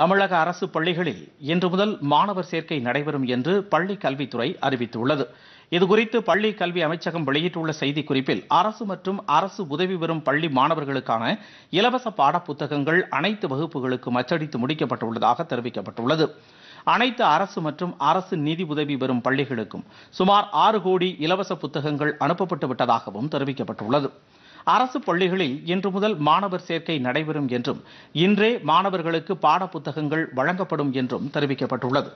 தமிழக அரசு பள்ளிகளில் இன்று முதல் மாணவர் சேர்க்கை நடைபெறும் என்று பள்ளி கல்வித்துறை அறிவித்துள்ளது இதுகுறித்து பள்ளி கல்வி அமைச்சகம் வெளியிட்டுள்ள செய்திக்குறிப்பில் அரசு மற்றும் அரசு உதவி பெறும் பள்ளி மாணவர்களுக்கான இலவச பாடப்புத்தகங்கள் அனைத்து வகுப்புகளுக்கும் அச்சடித்து முடிக்கப்பட்டுள்ளதாக தெரிவிக்கப்பட்டுள்ளது அனைத்து அரசு மற்றும் அரசு நிதி உதவி பெறும் பள்ளிகளுக்கும் சுமார் ஆறு கோடி இலவச புத்தகங்கள் அனுப்பப்பட்டு விட்டதாகவும் தெரிவிக்கப்பட்டுள்ளது அரசு பள்ளிகளில் இன்று முதல் மாணவர் சேர்க்கை நடைபெறும் என்றும் இன்றே மாணவர்களுக்கு பாடப்புத்தகங்கள் வழங்கப்படும் என்றும் தெரிவிக்கப்பட்டுள்ளது